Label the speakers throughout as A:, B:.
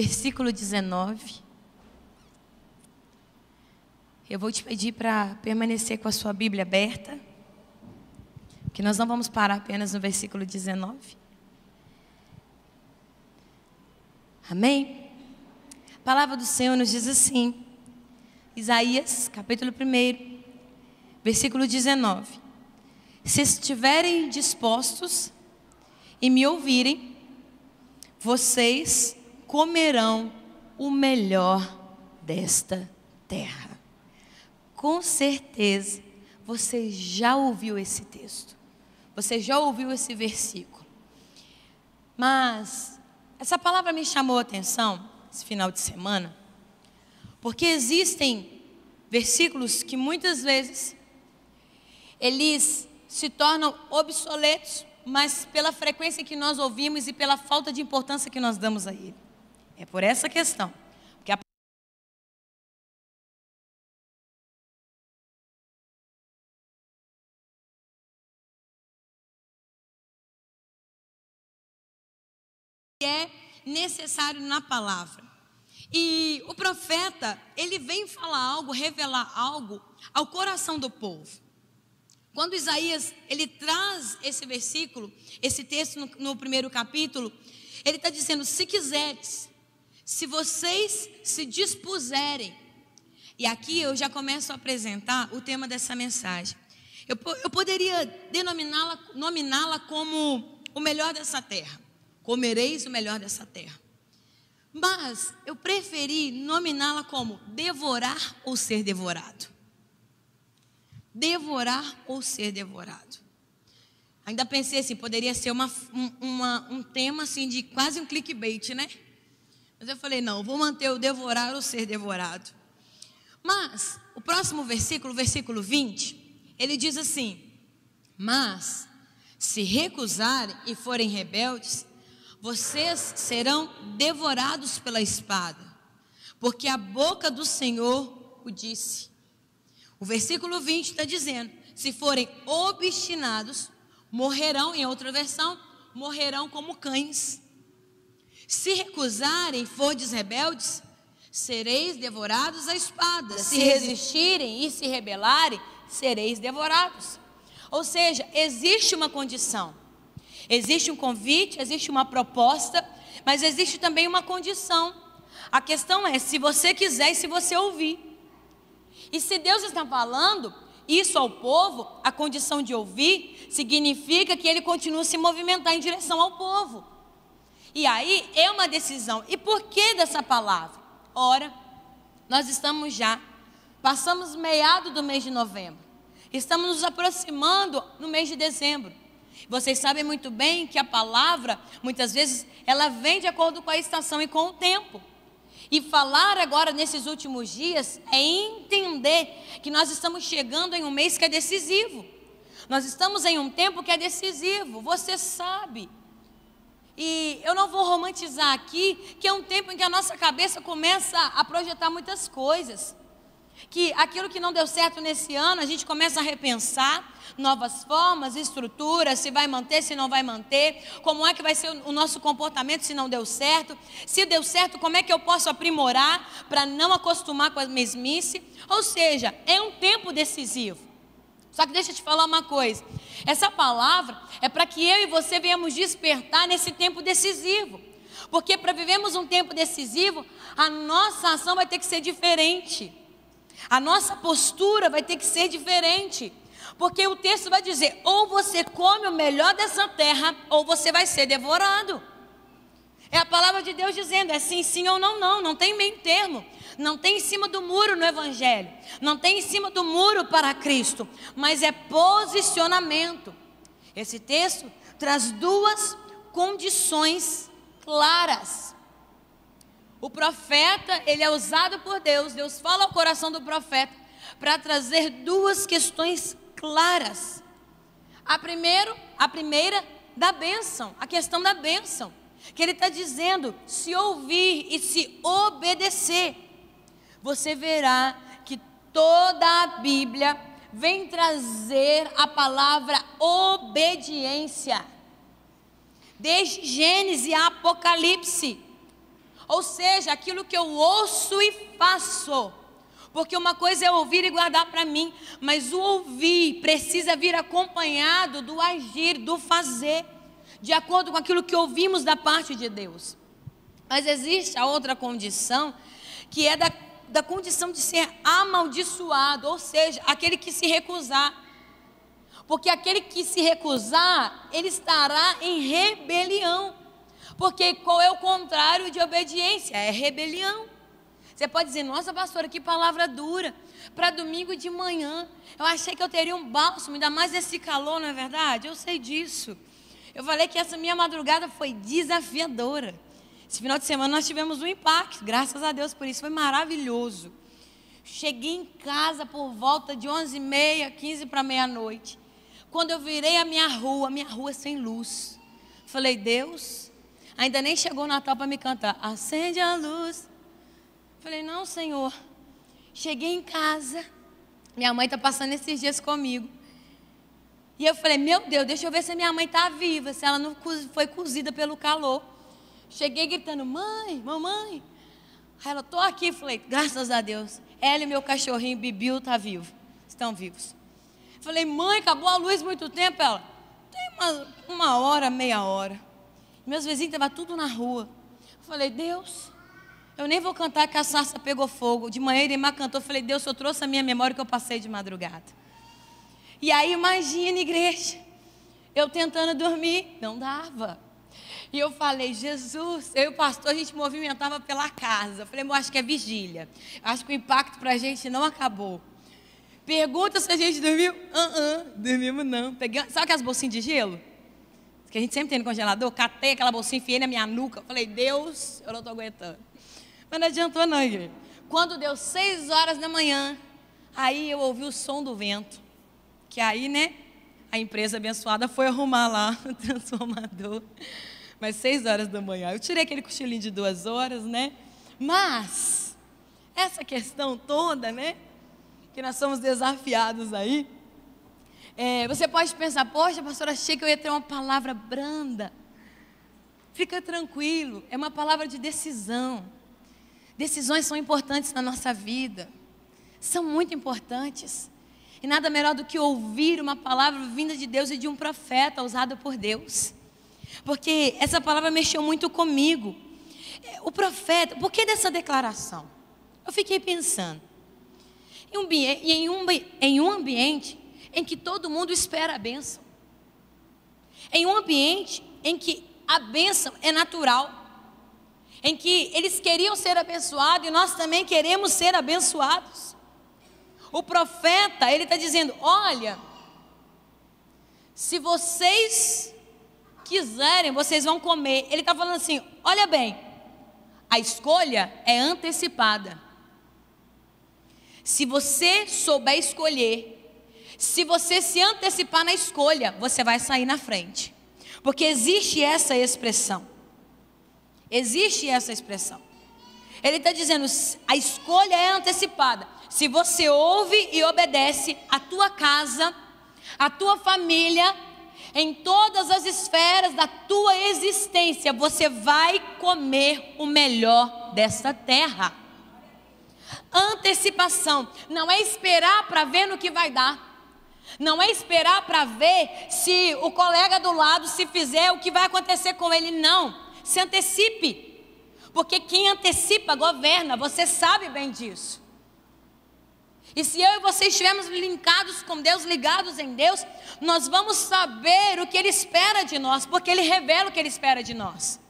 A: versículo 19. Eu vou te pedir para permanecer com a sua Bíblia aberta, porque nós não vamos parar apenas no versículo 19. Amém? A palavra do Senhor nos diz assim, Isaías, capítulo 1, versículo 19: Se estiverem dispostos e me ouvirem, vocês comerão o melhor desta terra. Com certeza você já ouviu esse texto, você já ouviu esse versículo. Mas essa palavra me chamou a atenção esse final de semana, porque existem versículos que muitas vezes eles se tornam obsoletos, mas pela frequência que nós ouvimos e pela falta de importância que nós damos a ele. É por essa questão. Porque a... é necessário na palavra. E o profeta, ele vem falar algo, revelar algo ao coração do povo. Quando Isaías, ele traz esse versículo, esse texto no, no primeiro capítulo, ele está dizendo, se quiseres, se vocês se dispuserem. E aqui eu já começo a apresentar o tema dessa mensagem. Eu, eu poderia denominá-la nominá-la como o melhor dessa terra. Comereis o melhor dessa terra. Mas eu preferi nominá-la como devorar ou ser devorado. Devorar ou ser devorado. Ainda pensei assim, poderia ser uma, uma um tema assim de quase um clickbait, né? Mas eu falei, não, vou manter o devorar ou ser devorado. Mas, o próximo versículo, versículo 20, ele diz assim: Mas, se recusarem e forem rebeldes, vocês serão devorados pela espada, porque a boca do Senhor o disse. O versículo 20 está dizendo: Se forem obstinados, morrerão, em outra versão, morrerão como cães. Se recusarem, fordes rebeldes, sereis devorados à espada. Se resistirem e se rebelarem, sereis devorados. Ou seja, existe uma condição, existe um convite, existe uma proposta, mas existe também uma condição. A questão é se você quiser e se você ouvir. E se Deus está falando isso ao povo, a condição de ouvir significa que ele continua se movimentar em direção ao povo. E aí é uma decisão. E por que dessa palavra? Ora, nós estamos já, passamos meado do mês de novembro, estamos nos aproximando no mês de dezembro. Vocês sabem muito bem que a palavra, muitas vezes, ela vem de acordo com a estação e com o tempo. E falar agora nesses últimos dias é entender que nós estamos chegando em um mês que é decisivo. Nós estamos em um tempo que é decisivo, você sabe. E eu não vou romantizar aqui, que é um tempo em que a nossa cabeça começa a projetar muitas coisas. Que aquilo que não deu certo nesse ano, a gente começa a repensar novas formas, estruturas, se vai manter, se não vai manter, como é que vai ser o nosso comportamento se não deu certo, se deu certo, como é que eu posso aprimorar para não acostumar com a mesmice. Ou seja, é um tempo decisivo. Só que deixa eu te falar uma coisa. Essa palavra é para que eu e você venhamos despertar nesse tempo decisivo. Porque para vivermos um tempo decisivo, a nossa ação vai ter que ser diferente. A nossa postura vai ter que ser diferente. Porque o texto vai dizer: ou você come o melhor dessa terra, ou você vai ser devorado. É a palavra de Deus dizendo, é sim, sim ou não, não, não tem meio termo. Não tem em cima do muro no Evangelho. Não tem em cima do muro para Cristo. Mas é posicionamento. Esse texto traz duas condições claras. O profeta, ele é usado por Deus. Deus fala ao coração do profeta para trazer duas questões claras. A primeiro, a primeira da bênção, a questão da bênção. Que ele está dizendo: se ouvir e se obedecer, você verá que toda a Bíblia vem trazer a palavra obediência. Desde Gênesis a Apocalipse. Ou seja, aquilo que eu ouço e faço. Porque uma coisa é ouvir e guardar para mim, mas o ouvir precisa vir acompanhado do agir, do fazer de acordo com aquilo que ouvimos da parte de Deus. Mas existe a outra condição, que é da, da condição de ser amaldiçoado, ou seja, aquele que se recusar. Porque aquele que se recusar, ele estará em rebelião. Porque qual é o contrário de obediência? É rebelião. Você pode dizer, nossa pastora, que palavra dura. Para domingo de manhã, eu achei que eu teria um bálsamo, ainda mais nesse calor, não é verdade? Eu sei disso. Eu falei que essa minha madrugada foi desafiadora. Esse final de semana nós tivemos um impacto, graças a Deus por isso, foi maravilhoso. Cheguei em casa por volta de 11h30, 15 para meia-noite. Quando eu virei a minha rua, minha rua é sem luz. Falei, Deus, ainda nem chegou o Natal para me cantar. Acende a luz. Falei, não, Senhor. Cheguei em casa. Minha mãe está passando esses dias comigo. E eu falei, meu Deus, deixa eu ver se minha mãe está viva, se ela não foi cozida pelo calor. Cheguei gritando, mãe, mamãe. Aí ela, estou aqui. Falei, graças a Deus. Ela e meu cachorrinho Bibiu tá vivo. Estão vivos. Falei, mãe, acabou a luz muito tempo. Ela, tem uma, uma hora, meia hora. Meus vizinhos estavam tudo na rua. Falei, Deus, eu nem vou cantar que a sarça pegou fogo. De manhã, Irimar cantou. Falei, Deus, eu trouxe a minha memória que eu passei de madrugada. E aí imagina, igreja, eu tentando dormir, não dava. E eu falei, Jesus, eu e o pastor, a gente movimentava pela casa. Eu falei, eu acho que é vigília. Acho que o impacto para a gente não acabou. Pergunta se a gente dormiu. Ah, uh, uh dormimos não. Peguei, sabe aquelas bolsinhas de gelo? Que a gente sempre tem no congelador. Catei aquela bolsinha, enfiei na minha nuca. Eu falei, Deus, eu não estou aguentando. Mas não adiantou não, igreja. Quando deu seis horas da manhã, aí eu ouvi o som do vento. Porque aí, né, a empresa abençoada foi arrumar lá o transformador. Mas seis horas da manhã. Eu tirei aquele cochilinho de duas horas, né? Mas, essa questão toda, né? Que nós somos desafiados aí. É, você pode pensar, poxa, pastora, achei que eu ia ter uma palavra branda. Fica tranquilo, é uma palavra de decisão. Decisões são importantes na nossa vida. São muito importantes. E nada melhor do que ouvir uma palavra vinda de Deus e de um profeta usado por Deus. Porque essa palavra mexeu muito comigo. O profeta, por que dessa declaração? Eu fiquei pensando. Em um, em um, em um ambiente em que todo mundo espera a bênção. Em um ambiente em que a bênção é natural. Em que eles queriam ser abençoados e nós também queremos ser abençoados. O profeta, ele está dizendo: olha, se vocês quiserem, vocês vão comer. Ele está falando assim: olha bem, a escolha é antecipada. Se você souber escolher, se você se antecipar na escolha, você vai sair na frente. Porque existe essa expressão. Existe essa expressão. Ele está dizendo: a escolha é antecipada se você ouve e obedece, a tua casa, a tua família, em todas as esferas da tua existência, você vai comer o melhor dessa terra. Antecipação não é esperar para ver no que vai dar. Não é esperar para ver se o colega do lado se fizer o que vai acontecer com ele, não. Se antecipe. Porque quem antecipa governa, você sabe bem disso. E se eu e você estivermos linkados com Deus, ligados em Deus, nós vamos saber o que Ele espera de nós, porque Ele revela o que Ele espera de nós.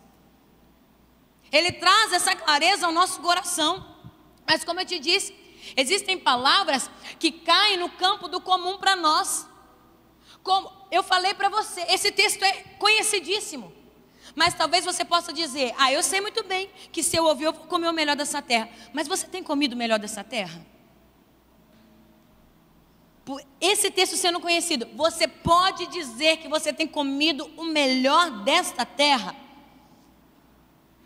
A: Ele traz essa clareza ao nosso coração. Mas como eu te disse, existem palavras que caem no campo do comum para nós. Como eu falei para você, esse texto é conhecidíssimo. Mas talvez você possa dizer: Ah, eu sei muito bem que se eu ouvir, eu vou comer o melhor dessa terra. Mas você tem comido o melhor dessa terra? esse texto sendo conhecido, você pode dizer que você tem comido o melhor desta terra?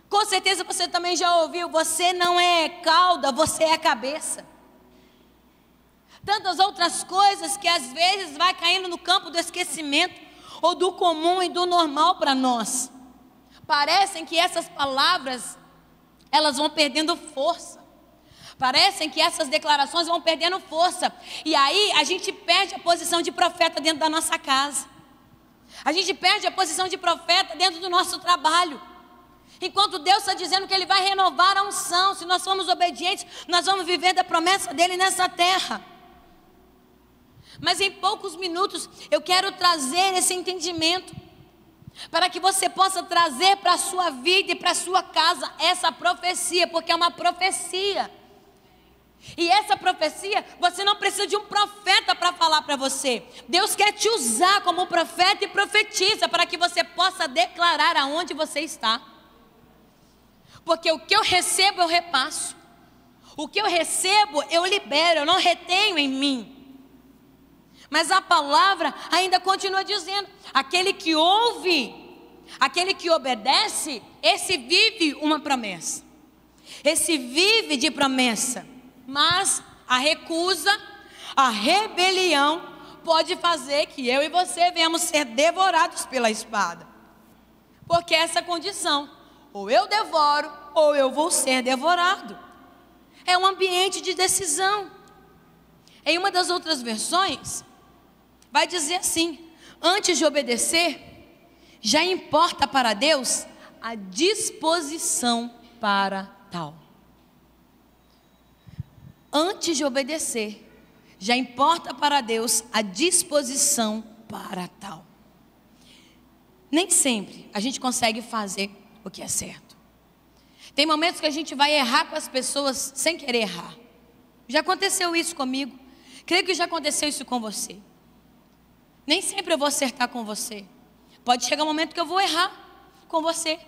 A: Com certeza você também já ouviu: você não é cauda, você é cabeça. Tantas outras coisas que às vezes vai caindo no campo do esquecimento ou do comum e do normal para nós. Parecem que essas palavras elas vão perdendo força. Parecem que essas declarações vão perdendo força. E aí a gente perde a posição de profeta dentro da nossa casa. A gente perde a posição de profeta dentro do nosso trabalho. Enquanto Deus está dizendo que Ele vai renovar a unção, se nós formos obedientes, nós vamos viver da promessa dele nessa terra. Mas em poucos minutos eu quero trazer esse entendimento, para que você possa trazer para a sua vida e para a sua casa essa profecia, porque é uma profecia. E essa profecia, você não precisa de um profeta para falar para você. Deus quer te usar como profeta e profetiza para que você possa declarar aonde você está. Porque o que eu recebo, eu repasso. O que eu recebo, eu libero, eu não retenho em mim. Mas a palavra ainda continua dizendo: aquele que ouve, aquele que obedece, esse vive uma promessa. Esse vive de promessa. Mas a recusa, a rebelião pode fazer que eu e você venhamos ser devorados pela espada. Porque essa condição, ou eu devoro ou eu vou ser devorado. É um ambiente de decisão. Em uma das outras versões, vai dizer assim: antes de obedecer, já importa para Deus a disposição para tal antes de obedecer. Já importa para Deus a disposição para tal. Nem sempre a gente consegue fazer o que é certo. Tem momentos que a gente vai errar com as pessoas sem querer errar. Já aconteceu isso comigo. Creio que já aconteceu isso com você. Nem sempre eu vou acertar com você. Pode chegar um momento que eu vou errar com você.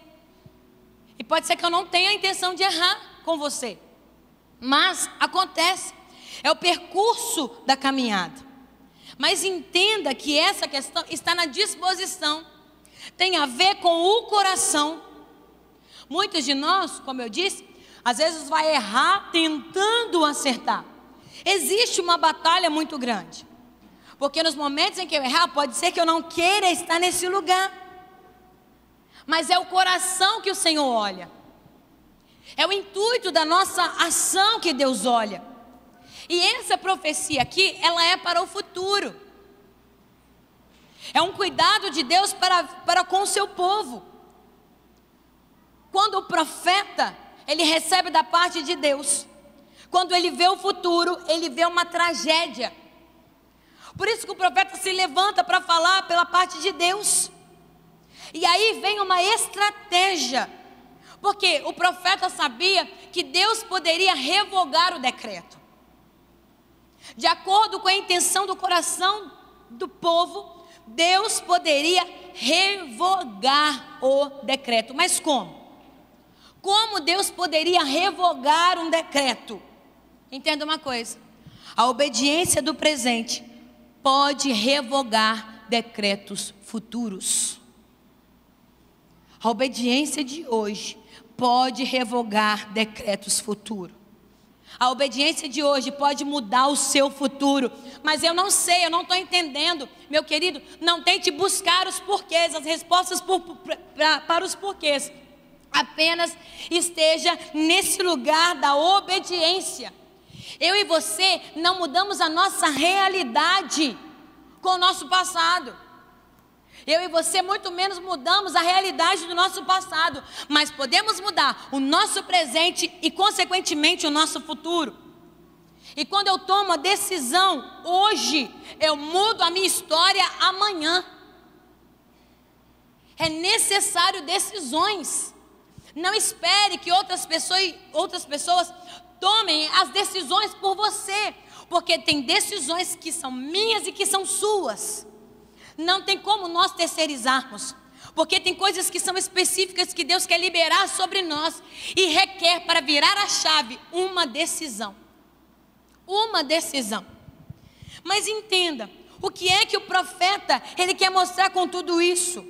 A: E pode ser que eu não tenha a intenção de errar com você. Mas acontece, é o percurso da caminhada. Mas entenda que essa questão está na disposição, tem a ver com o coração. Muitos de nós, como eu disse, às vezes vai errar tentando acertar. Existe uma batalha muito grande. Porque nos momentos em que eu errar, pode ser que eu não queira estar nesse lugar. Mas é o coração que o Senhor olha. É o intuito da nossa ação que Deus olha. E essa profecia aqui, ela é para o futuro. É um cuidado de Deus para, para com o seu povo. Quando o profeta, ele recebe da parte de Deus. Quando ele vê o futuro, ele vê uma tragédia. Por isso que o profeta se levanta para falar pela parte de Deus. E aí vem uma estratégia porque o profeta sabia que Deus poderia revogar o decreto. De acordo com a intenção do coração do povo, Deus poderia revogar o decreto. Mas como? Como Deus poderia revogar um decreto? Entenda uma coisa: a obediência do presente pode revogar decretos futuros. A obediência de hoje pode revogar decretos futuros. A obediência de hoje pode mudar o seu futuro, mas eu não sei, eu não estou entendendo, meu querido. Não tente buscar os porquês, as respostas por, pra, para os porquês. Apenas esteja nesse lugar da obediência. Eu e você não mudamos a nossa realidade com o nosso passado. Eu e você muito menos mudamos a realidade do nosso passado, mas podemos mudar o nosso presente e, consequentemente, o nosso futuro. E quando eu tomo a decisão hoje, eu mudo a minha história amanhã. É necessário decisões. Não espere que outras pessoas, outras pessoas tomem as decisões por você, porque tem decisões que são minhas e que são suas. Não tem como nós terceirizarmos. Porque tem coisas que são específicas que Deus quer liberar sobre nós e requer para virar a chave uma decisão. Uma decisão. Mas entenda, o que é que o profeta ele quer mostrar com tudo isso?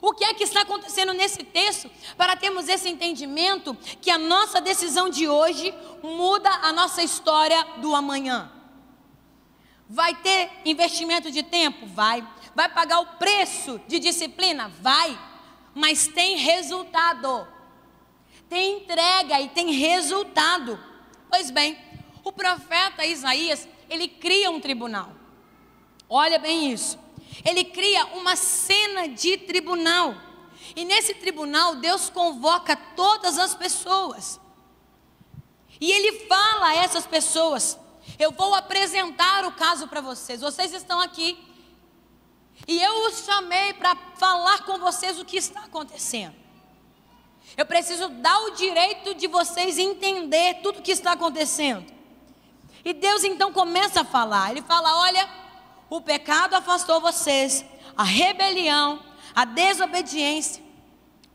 A: O que é que está acontecendo nesse texto para termos esse entendimento que a nossa decisão de hoje muda a nossa história do amanhã? Vai ter investimento de tempo? Vai. Vai pagar o preço de disciplina? Vai. Mas tem resultado. Tem entrega e tem resultado. Pois bem, o profeta Isaías, ele cria um tribunal. Olha bem isso. Ele cria uma cena de tribunal. E nesse tribunal, Deus convoca todas as pessoas. E ele fala a essas pessoas eu vou apresentar o caso para vocês. Vocês estão aqui. E eu os chamei para falar com vocês o que está acontecendo. Eu preciso dar o direito de vocês entender tudo o que está acontecendo. E Deus então começa a falar. Ele fala: "Olha, o pecado afastou vocês, a rebelião, a desobediência.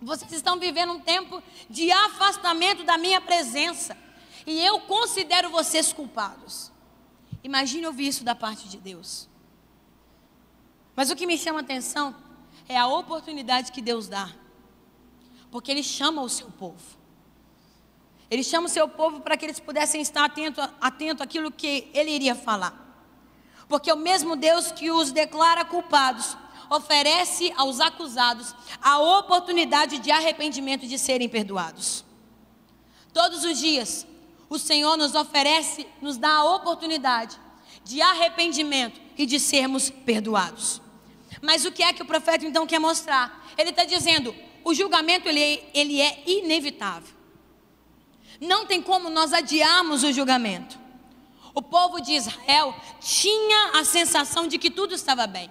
A: Vocês estão vivendo um tempo de afastamento da minha presença." e eu considero vocês culpados. Imagine ouvir isso da parte de Deus. Mas o que me chama a atenção é a oportunidade que Deus dá, porque Ele chama o seu povo. Ele chama o seu povo para que eles pudessem estar atento, atento àquilo que Ele iria falar. Porque o mesmo Deus que os declara culpados oferece aos acusados a oportunidade de arrependimento de serem perdoados. Todos os dias, o Senhor nos oferece, nos dá a oportunidade de arrependimento e de sermos perdoados. Mas o que é que o profeta então quer mostrar? Ele está dizendo: o julgamento ele, é, ele é inevitável. Não tem como nós adiarmos o julgamento. O povo de Israel tinha a sensação de que tudo estava bem.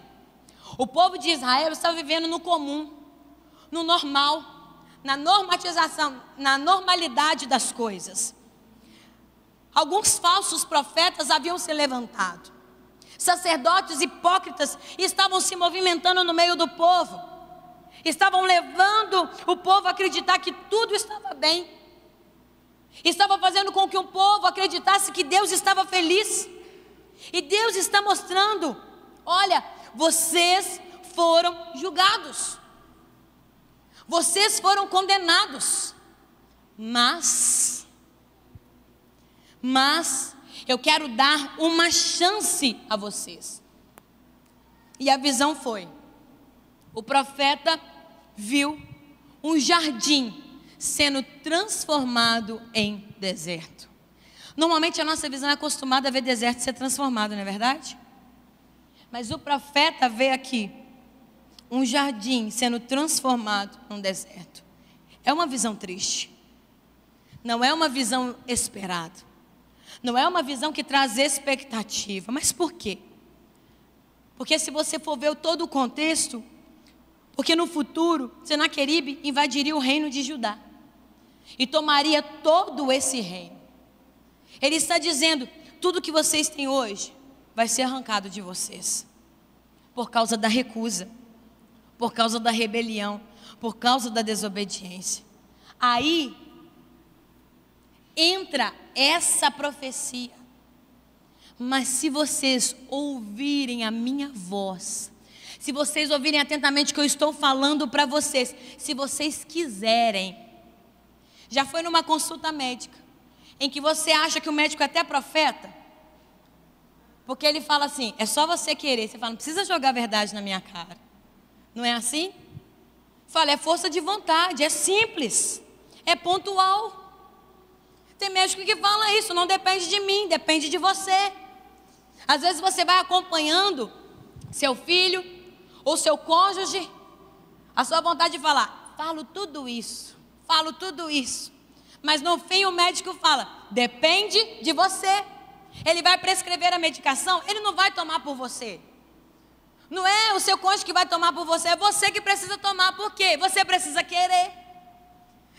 A: O povo de Israel estava vivendo no comum, no normal, na normatização, na normalidade das coisas. Alguns falsos profetas haviam se levantado. Sacerdotes hipócritas estavam se movimentando no meio do povo. Estavam levando o povo a acreditar que tudo estava bem. estavam fazendo com que o povo acreditasse que Deus estava feliz. E Deus está mostrando: olha, vocês foram julgados. Vocês foram condenados. Mas mas eu quero dar uma chance a vocês. E a visão foi: o profeta viu um jardim sendo transformado em deserto. Normalmente a nossa visão é acostumada a ver deserto ser transformado, não é verdade? Mas o profeta vê aqui um jardim sendo transformado num deserto. É uma visão triste. Não é uma visão esperada. Não é uma visão que traz expectativa. Mas por quê? Porque se você for ver todo o contexto, porque no futuro Senaqueribe invadiria o reino de Judá e tomaria todo esse reino. Ele está dizendo: tudo que vocês têm hoje vai ser arrancado de vocês por causa da recusa, por causa da rebelião, por causa da desobediência. Aí entra essa profecia. Mas se vocês ouvirem a minha voz, se vocês ouvirem atentamente o que eu estou falando para vocês, se vocês quiserem. Já foi numa consulta médica em que você acha que o médico é até profeta? Porque ele fala assim: é só você querer. Você fala, não precisa jogar a verdade na minha cara. Não é assim? Fala, é força de vontade, é simples, é pontual. Tem médico que fala isso, não depende de mim, depende de você. Às vezes você vai acompanhando seu filho ou seu cônjuge, a sua vontade de falar, falo tudo isso, falo tudo isso. Mas no fim o médico fala, depende de você. Ele vai prescrever a medicação, ele não vai tomar por você. Não é o seu cônjuge que vai tomar por você, é você que precisa tomar, por quê? Você precisa querer.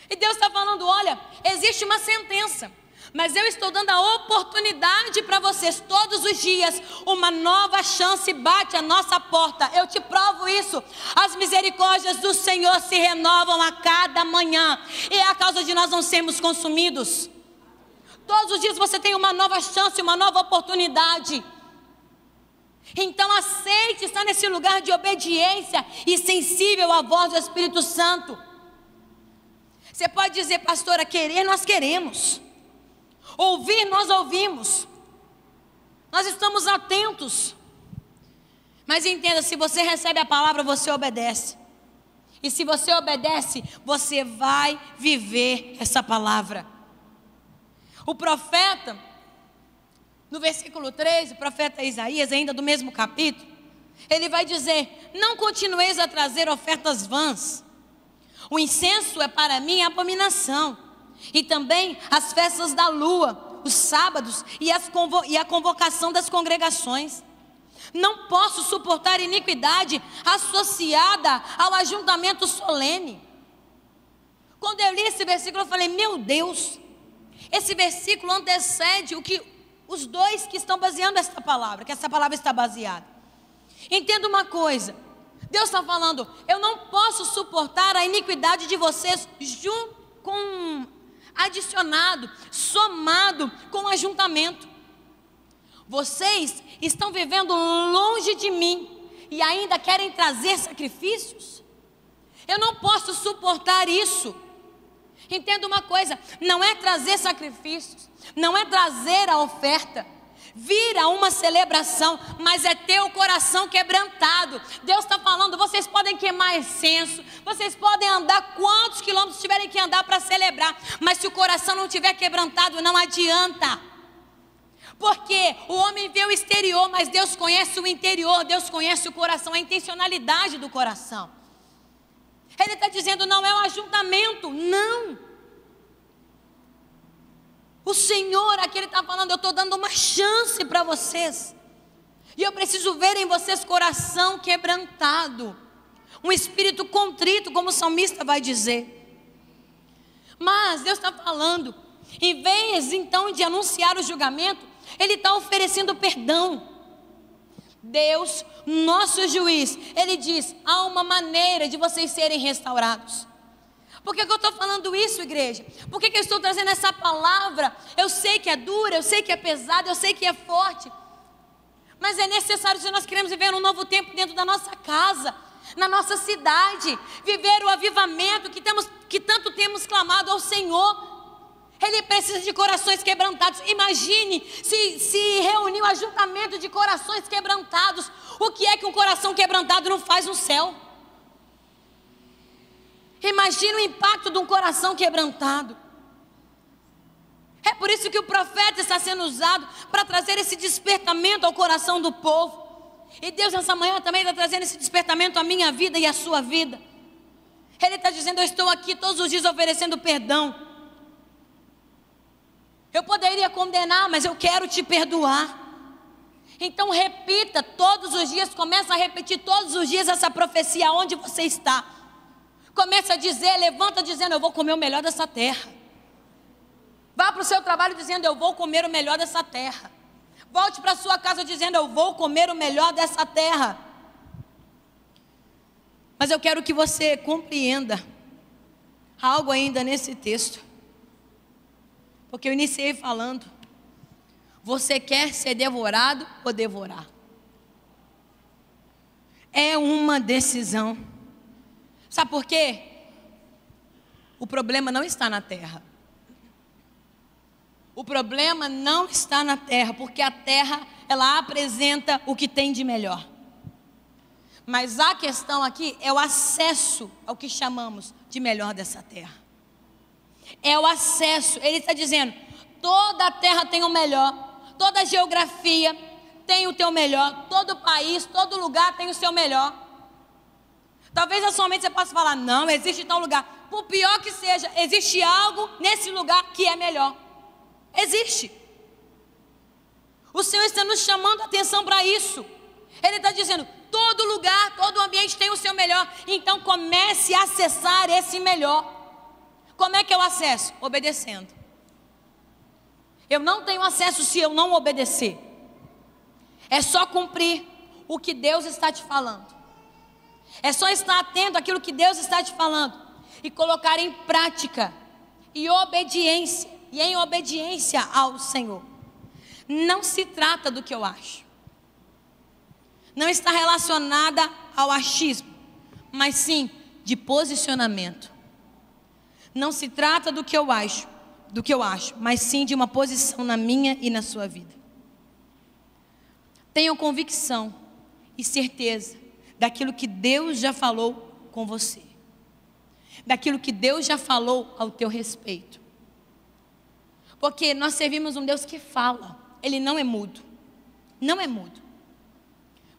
A: E Deus está falando: olha, existe uma sentença. Mas eu estou dando a oportunidade para vocês todos os dias. Uma nova chance bate a nossa porta. Eu te provo isso. As misericórdias do Senhor se renovam a cada manhã. E é a causa de nós não sermos consumidos. Todos os dias você tem uma nova chance, uma nova oportunidade. Então aceite estar nesse lugar de obediência e sensível à voz do Espírito Santo. Você pode dizer, pastora, querer nós queremos, ouvir nós ouvimos, nós estamos atentos. Mas entenda: se você recebe a palavra, você obedece. E se você obedece, você vai viver essa palavra. O profeta, no versículo 13, o profeta Isaías, ainda do mesmo capítulo, ele vai dizer: Não continueis a trazer ofertas vãs o incenso é para mim abominação. E também as festas da lua, os sábados e, convo e a convocação das congregações. Não posso suportar iniquidade associada ao ajuntamento solene. Quando eu li esse versículo, eu falei: Meu Deus, esse versículo antecede o que os dois que estão baseando esta palavra, que essa palavra está baseada. Entenda uma coisa: Deus está falando, eu não posso suportar a iniquidade de vocês junto com adicionado, somado com ajuntamento. Vocês estão vivendo longe de mim e ainda querem trazer sacrifícios? Eu não posso suportar isso. Entenda uma coisa: não é trazer sacrifícios, não é trazer a oferta Vira uma celebração, mas é teu coração quebrantado. Deus está falando: vocês podem queimar incenso, vocês podem andar quantos quilômetros tiverem que andar para celebrar, mas se o coração não tiver quebrantado, não adianta. Porque o homem vê o exterior, mas Deus conhece o interior, Deus conhece o coração, a intencionalidade do coração. Ele está dizendo: não é o um ajuntamento, não. O Senhor, aqui Ele está falando, eu estou dando uma chance para vocês. E eu preciso ver em vocês coração quebrantado, um espírito contrito, como o salmista vai dizer. Mas Deus está falando, em vez então de anunciar o julgamento, Ele está oferecendo perdão. Deus, nosso juiz, Ele diz: há uma maneira de vocês serem restaurados. Por que, que eu estou falando isso, igreja? Por que, que eu estou trazendo essa palavra? Eu sei que é dura, eu sei que é pesada, eu sei que é forte. Mas é necessário se nós queremos viver um novo tempo dentro da nossa casa, na nossa cidade, viver o avivamento que, temos, que tanto temos clamado ao Senhor. Ele precisa de corações quebrantados. Imagine se, se reuniu um ajuntamento de corações quebrantados. O que é que um coração quebrantado não faz no céu? Imagina o impacto de um coração quebrantado. É por isso que o profeta está sendo usado para trazer esse despertamento ao coração do povo. E Deus, nessa manhã, também está trazendo esse despertamento à minha vida e à sua vida. Ele está dizendo: Eu estou aqui todos os dias oferecendo perdão. Eu poderia condenar, mas eu quero te perdoar. Então repita todos os dias, começa a repetir todos os dias essa profecia onde você está. Comece a dizer, levanta dizendo: Eu vou comer o melhor dessa terra. Vá para o seu trabalho dizendo: Eu vou comer o melhor dessa terra. Volte para sua casa dizendo: Eu vou comer o melhor dessa terra. Mas eu quero que você compreenda algo ainda nesse texto. Porque eu iniciei falando. Você quer ser devorado ou devorar? É uma decisão. Sabe por quê? O problema não está na terra. O problema não está na terra, porque a terra, ela apresenta o que tem de melhor. Mas a questão aqui é o acesso ao que chamamos de melhor dessa terra. É o acesso. Ele está dizendo: toda a terra tem o melhor, toda a geografia tem o teu melhor, todo país, todo lugar tem o seu melhor. Talvez na sua mente você possa falar, não, existe tal lugar. Por pior que seja, existe algo nesse lugar que é melhor. Existe. O Senhor está nos chamando a atenção para isso. Ele está dizendo: todo lugar, todo ambiente tem o seu melhor. Então comece a acessar esse melhor. Como é que eu acesso? Obedecendo. Eu não tenho acesso se eu não obedecer. É só cumprir o que Deus está te falando. É só estar atento àquilo que Deus está te falando e colocar em prática e obediência e em obediência ao Senhor. Não se trata do que eu acho. Não está relacionada ao achismo, mas sim de posicionamento. Não se trata do que eu acho, do que eu acho, mas sim de uma posição na minha e na sua vida. Tenho convicção e certeza daquilo que Deus já falou com você, daquilo que Deus já falou ao teu respeito. Porque nós servimos um Deus que fala, ele não é mudo. Não é mudo.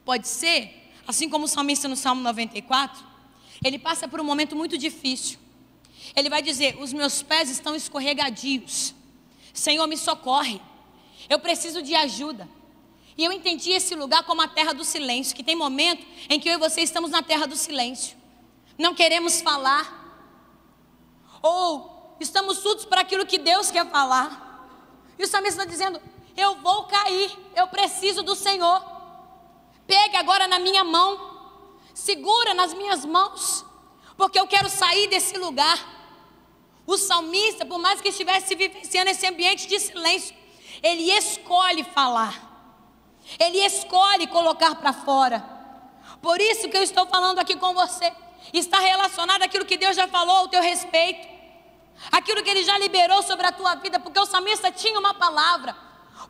A: Pode ser, assim como o salmista no Salmo 94, ele passa por um momento muito difícil. Ele vai dizer: Os meus pés estão escorregadios. Senhor, me socorre. Eu preciso de ajuda. E eu entendi esse lugar como a terra do silêncio, que tem momento em que eu e você estamos na terra do silêncio. Não queremos falar. Ou estamos surdos para aquilo que Deus quer falar. E o salmista está dizendo: Eu vou cair, eu preciso do Senhor. Pegue agora na minha mão, segura nas minhas mãos, porque eu quero sair desse lugar. O salmista, por mais que estivesse vivenciando esse ambiente de silêncio, ele escolhe falar. Ele escolhe colocar para fora. Por isso que eu estou falando aqui com você. Está relacionado aquilo que Deus já falou ao teu respeito. Aquilo que ele já liberou sobre a tua vida, porque o salmista tinha uma palavra.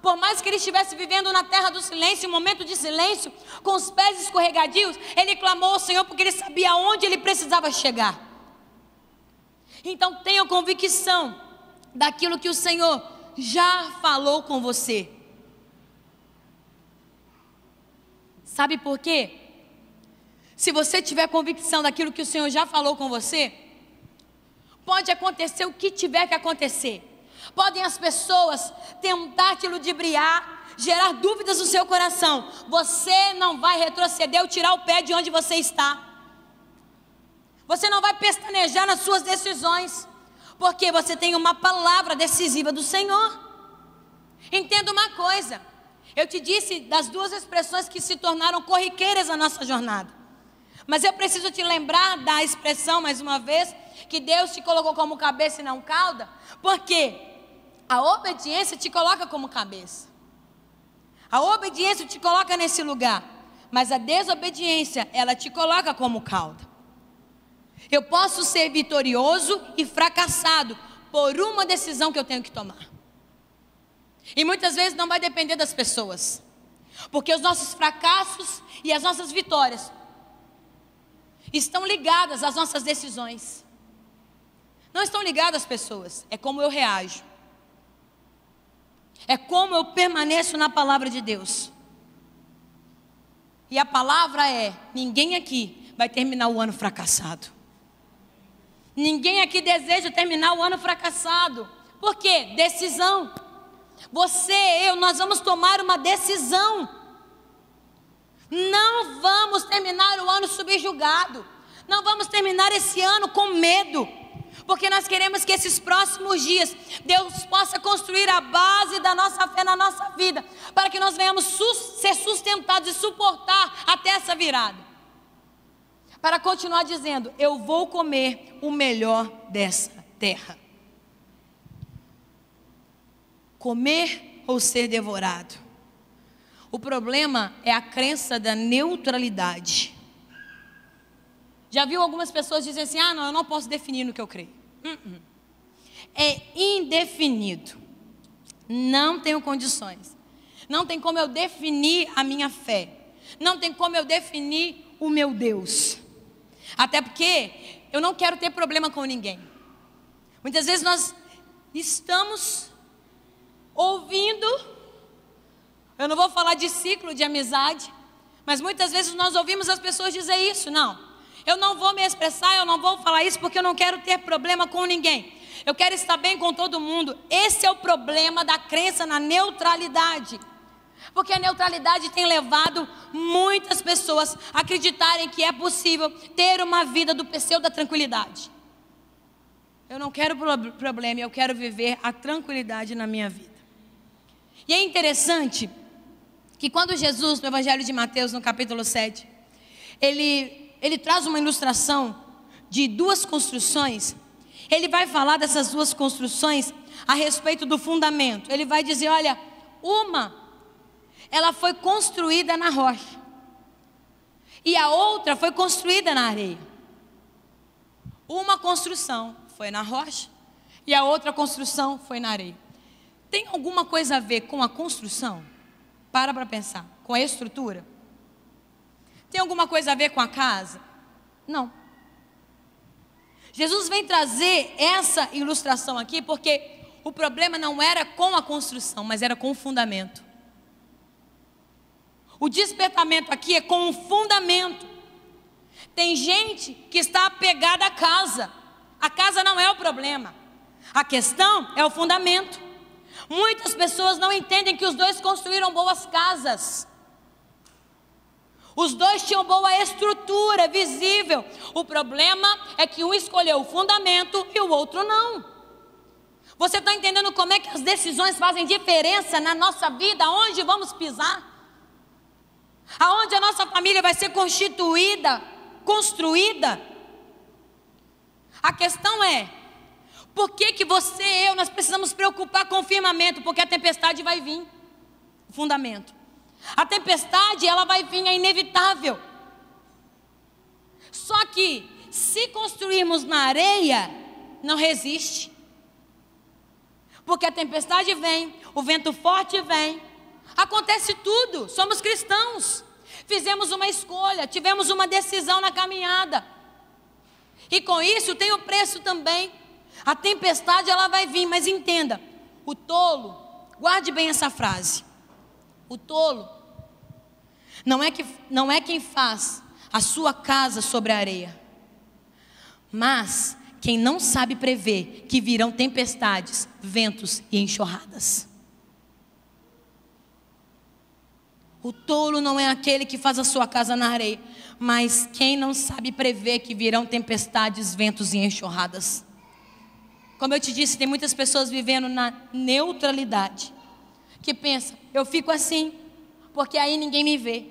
A: Por mais que ele estivesse vivendo na terra do silêncio, um momento de silêncio, com os pés escorregadios, ele clamou ao Senhor porque ele sabia onde ele precisava chegar. Então tenha convicção daquilo que o Senhor já falou com você. Sabe por quê? Se você tiver convicção daquilo que o Senhor já falou com você, pode acontecer o que tiver que acontecer. Podem as pessoas tentar te ludibriar, gerar dúvidas no seu coração. Você não vai retroceder ou tirar o pé de onde você está. Você não vai pestanejar nas suas decisões, porque você tem uma palavra decisiva do Senhor. Entenda uma coisa: eu te disse das duas expressões que se tornaram corriqueiras na nossa jornada. Mas eu preciso te lembrar da expressão, mais uma vez, que Deus te colocou como cabeça e não cauda, porque a obediência te coloca como cabeça. A obediência te coloca nesse lugar, mas a desobediência, ela te coloca como cauda. Eu posso ser vitorioso e fracassado por uma decisão que eu tenho que tomar. E muitas vezes não vai depender das pessoas. Porque os nossos fracassos e as nossas vitórias estão ligadas às nossas decisões. Não estão ligadas às pessoas, é como eu reajo. É como eu permaneço na palavra de Deus. E a palavra é: ninguém aqui vai terminar o ano fracassado. Ninguém aqui deseja terminar o ano fracassado. Por quê? Decisão. Você, eu, nós vamos tomar uma decisão. Não vamos terminar o ano subjugado. Não vamos terminar esse ano com medo. Porque nós queremos que esses próximos dias Deus possa construir a base da nossa fé na nossa vida, para que nós venhamos ser sustentados e suportar até essa virada para continuar dizendo: Eu vou comer o melhor dessa terra comer ou ser devorado. O problema é a crença da neutralidade. Já viu algumas pessoas dizerem assim: ah, não, eu não posso definir no que eu creio. Uh -uh. É indefinido. Não tenho condições. Não tem como eu definir a minha fé. Não tem como eu definir o meu Deus. Até porque eu não quero ter problema com ninguém. Muitas vezes nós estamos ouvindo, eu não vou falar de ciclo de amizade, mas muitas vezes nós ouvimos as pessoas dizer isso, não. Eu não vou me expressar, eu não vou falar isso porque eu não quero ter problema com ninguém. Eu quero estar bem com todo mundo. Esse é o problema da crença na neutralidade. Porque a neutralidade tem levado muitas pessoas a acreditarem que é possível ter uma vida do pseudo da tranquilidade. Eu não quero problema, eu quero viver a tranquilidade na minha vida. E é interessante que quando Jesus, no Evangelho de Mateus, no capítulo 7, ele, ele traz uma ilustração de duas construções, ele vai falar dessas duas construções a respeito do fundamento. Ele vai dizer: olha, uma, ela foi construída na rocha, e a outra foi construída na areia. Uma construção foi na rocha, e a outra construção foi na areia tem alguma coisa a ver com a construção? Para para pensar. Com a estrutura? Tem alguma coisa a ver com a casa? Não. Jesus vem trazer essa ilustração aqui porque o problema não era com a construção, mas era com o fundamento. O despertamento aqui é com o fundamento. Tem gente que está apegada à casa. A casa não é o problema. A questão é o fundamento. Muitas pessoas não entendem que os dois construíram boas casas. Os dois tinham boa estrutura visível. O problema é que um escolheu o fundamento e o outro não. Você está entendendo como é que as decisões fazem diferença na nossa vida? Onde vamos pisar? Aonde a nossa família vai ser constituída, construída? A questão é: por que, que você e eu, nós precisamos preocupar com o firmamento? Porque a tempestade vai vir. O fundamento. A tempestade, ela vai vir, é inevitável. Só que, se construirmos na areia, não resiste. Porque a tempestade vem, o vento forte vem. Acontece tudo, somos cristãos. Fizemos uma escolha, tivemos uma decisão na caminhada. E com isso tem o preço também. A tempestade ela vai vir, mas entenda, o tolo, guarde bem essa frase. O tolo não é que não é quem faz a sua casa sobre a areia, mas quem não sabe prever que virão tempestades, ventos e enxurradas. O tolo não é aquele que faz a sua casa na areia, mas quem não sabe prever que virão tempestades, ventos e enxurradas. Como eu te disse, tem muitas pessoas vivendo na neutralidade. Que pensa, eu fico assim, porque aí ninguém me vê.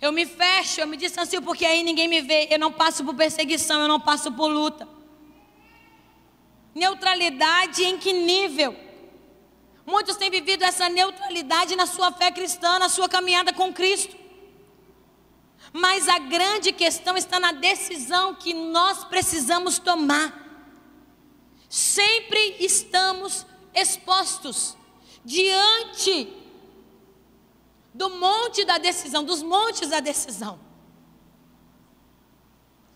A: Eu me fecho, eu me distancio, porque aí ninguém me vê. Eu não passo por perseguição, eu não passo por luta. Neutralidade em que nível? Muitos têm vivido essa neutralidade na sua fé cristã, na sua caminhada com Cristo. Mas a grande questão está na decisão que nós precisamos tomar. Sempre estamos expostos diante do monte da decisão, dos montes da decisão.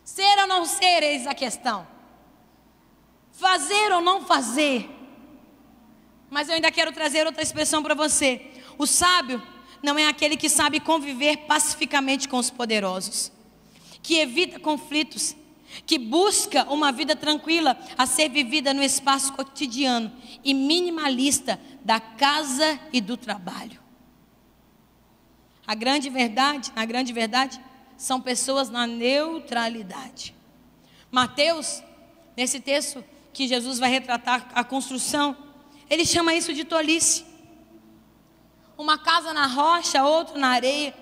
A: Ser ou não ser, eis a questão. Fazer ou não fazer. Mas eu ainda quero trazer outra expressão para você. O sábio não é aquele que sabe conviver pacificamente com os poderosos, que evita conflitos que busca uma vida tranquila a ser vivida no espaço cotidiano e minimalista da casa e do trabalho. A grande verdade, a grande verdade são pessoas na neutralidade. Mateus, nesse texto que Jesus vai retratar a construção, ele chama isso de tolice. Uma casa na rocha, outra na areia,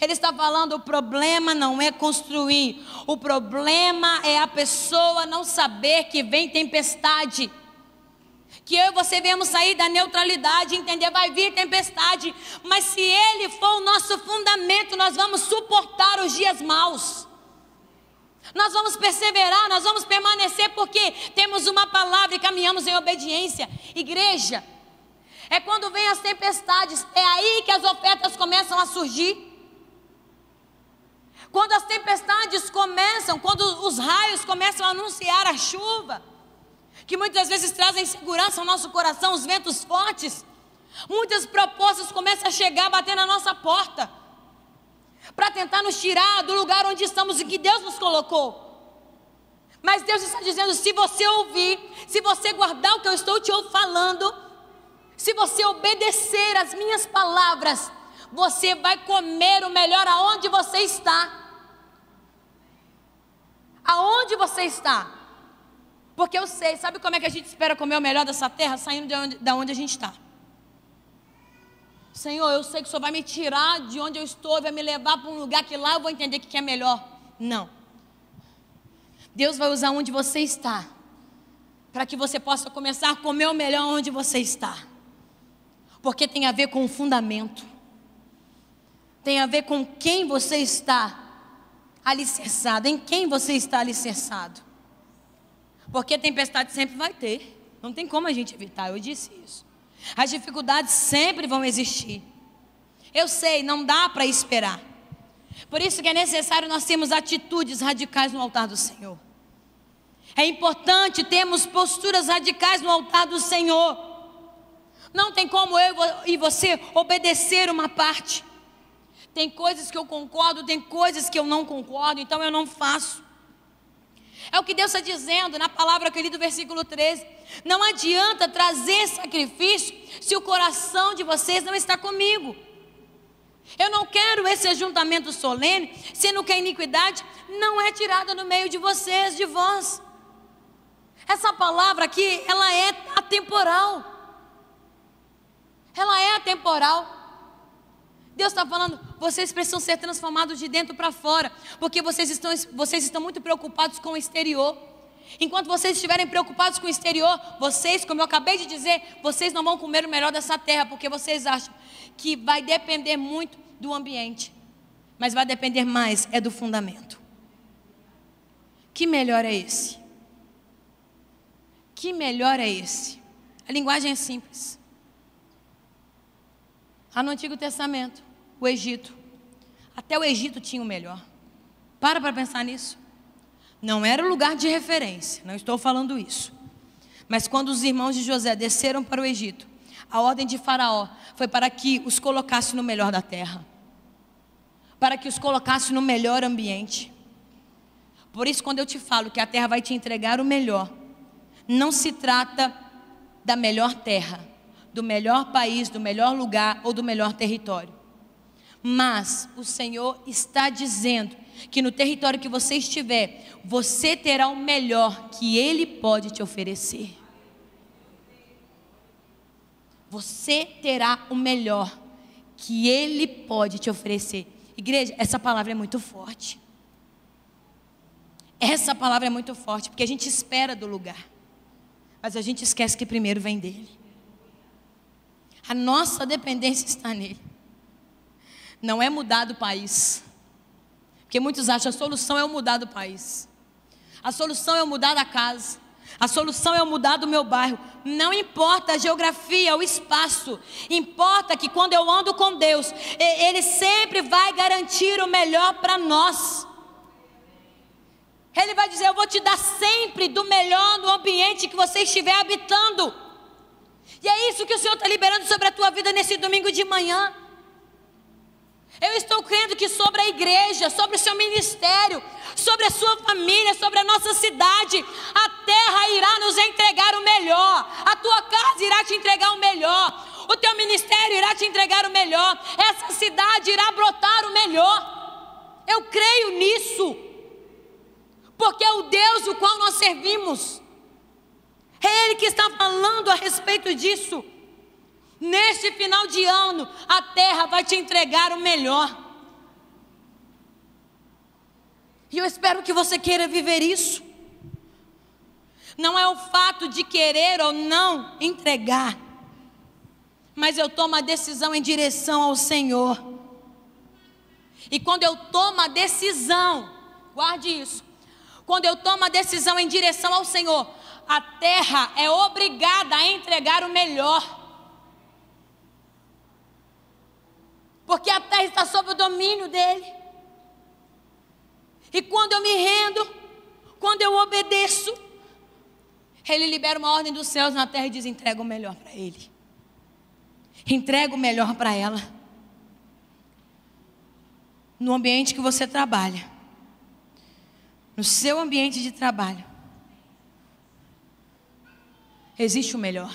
A: ele está falando: o problema não é construir, o problema é a pessoa não saber que vem tempestade. Que eu e você viemos sair da neutralidade, entender, vai vir tempestade, mas se ele for o nosso fundamento, nós vamos suportar os dias maus. Nós vamos perseverar, nós vamos permanecer porque temos uma palavra e caminhamos em obediência. Igreja, é quando vem as tempestades, é aí que as ofertas começam a surgir. Quando as tempestades começam, quando os raios começam a anunciar a chuva, que muitas vezes trazem segurança ao nosso coração, os ventos fortes, muitas propostas começam a chegar, a bater na nossa porta, para tentar nos tirar do lugar onde estamos e que Deus nos colocou. Mas Deus está dizendo: se você ouvir, se você guardar o que eu estou te falando, se você obedecer às minhas palavras, você vai comer o melhor aonde você está. Aonde você está? Porque eu sei, sabe como é que a gente espera comer o melhor dessa terra? Saindo de onde, da onde a gente está. Senhor, eu sei que o Senhor vai me tirar de onde eu estou, vai me levar para um lugar que lá eu vou entender que é melhor. Não. Deus vai usar onde você está, para que você possa começar a comer o melhor onde você está. Porque tem a ver com o fundamento, tem a ver com quem você está alicerçado, em quem você está alicerçado. Porque tempestade sempre vai ter, não tem como a gente evitar, eu disse isso. As dificuldades sempre vão existir. Eu sei, não dá para esperar. Por isso que é necessário nós termos atitudes radicais no altar do Senhor. É importante termos posturas radicais no altar do Senhor. Não tem como eu e você obedecer uma parte. Tem coisas que eu concordo, tem coisas que eu não concordo, então eu não faço. É o que Deus está dizendo na palavra querido, versículo 13. Não adianta trazer sacrifício se o coração de vocês não está comigo. Eu não quero esse ajuntamento solene, sendo que a iniquidade não é tirada no meio de vocês, de vós. Essa palavra aqui, ela é atemporal. Ela é atemporal. Deus está falando, vocês precisam ser transformados de dentro para fora, porque vocês estão, vocês estão muito preocupados com o exterior. Enquanto vocês estiverem preocupados com o exterior, vocês, como eu acabei de dizer, vocês não vão comer o melhor dessa terra, porque vocês acham que vai depender muito do ambiente, mas vai depender mais é do fundamento. Que melhor é esse? Que melhor é esse? A linguagem é simples. Há no Antigo Testamento o Egito. Até o Egito tinha o melhor. Para para pensar nisso. Não era o lugar de referência, não estou falando isso. Mas quando os irmãos de José desceram para o Egito, a ordem de Faraó foi para que os colocasse no melhor da terra, para que os colocasse no melhor ambiente. Por isso, quando eu te falo que a terra vai te entregar o melhor, não se trata da melhor terra, do melhor país, do melhor lugar ou do melhor território. Mas o Senhor está dizendo que no território que você estiver, você terá o melhor que Ele pode te oferecer. Você terá o melhor que Ele pode te oferecer. Igreja, essa palavra é muito forte. Essa palavra é muito forte, porque a gente espera do lugar, mas a gente esquece que primeiro vem dele. A nossa dependência está nele não é mudar do país. Porque muitos acham que a solução é eu mudar do país. A solução é eu mudar da casa. A solução é eu mudar do meu bairro. Não importa a geografia, o espaço. Importa que quando eu ando com Deus, Ele sempre vai garantir o melhor para nós. Ele vai dizer: Eu vou te dar sempre do melhor no ambiente que você estiver habitando. E é isso que o Senhor está liberando sobre a tua vida nesse domingo de manhã. Eu estou crendo que sobre a igreja, sobre o seu ministério, sobre a sua família, sobre a nossa cidade, a terra irá nos entregar o melhor, a tua casa irá te entregar o melhor, o teu ministério irá te entregar o melhor, essa cidade irá brotar o melhor. Eu creio nisso, porque é o Deus o qual nós servimos, é Ele que está falando a respeito disso. Neste final de ano, a terra vai te entregar o melhor. E eu espero que você queira viver isso. Não é o fato de querer ou não entregar, mas eu tomo a decisão em direção ao Senhor. E quando eu tomo a decisão, guarde isso. Quando eu tomo a decisão em direção ao Senhor, a terra é obrigada a entregar o melhor. porque a terra está sob o domínio dele. E quando eu me rendo, quando eu obedeço, ele libera uma ordem dos céus na terra e diz: entrega o melhor para ele. Entrega o melhor para ela. No ambiente que você trabalha, no seu ambiente de trabalho, existe o melhor.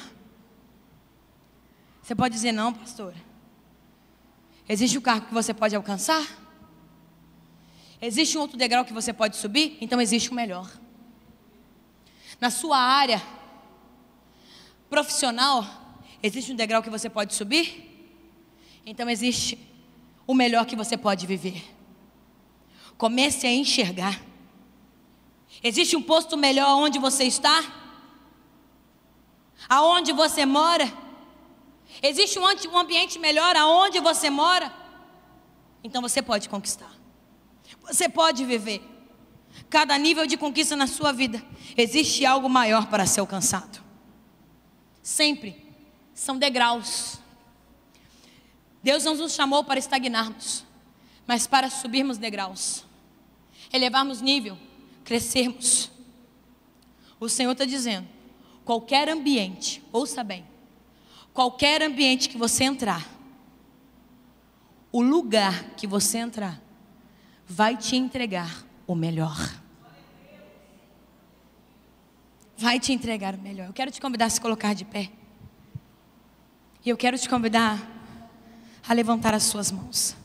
A: Você pode dizer, não, pastora. Existe um cargo que você pode alcançar? Existe um outro degrau que você pode subir? Então existe um melhor. Na sua área profissional, existe um degrau que você pode subir? Então existe o melhor que você pode viver. Comece a enxergar. Existe um posto melhor onde você está? Aonde você mora? Existe um ambiente melhor aonde você mora? Então você pode conquistar. Você pode viver. Cada nível de conquista na sua vida, existe algo maior para ser alcançado. Sempre são degraus. Deus não nos chamou para estagnarmos, mas para subirmos degraus, elevarmos nível, crescermos. O Senhor está dizendo: qualquer ambiente, ouça bem, Qualquer ambiente que você entrar, o lugar que você entrar, vai te entregar o melhor. Vai te entregar o melhor. Eu quero te convidar a se colocar de pé. E eu quero te convidar a levantar as suas mãos.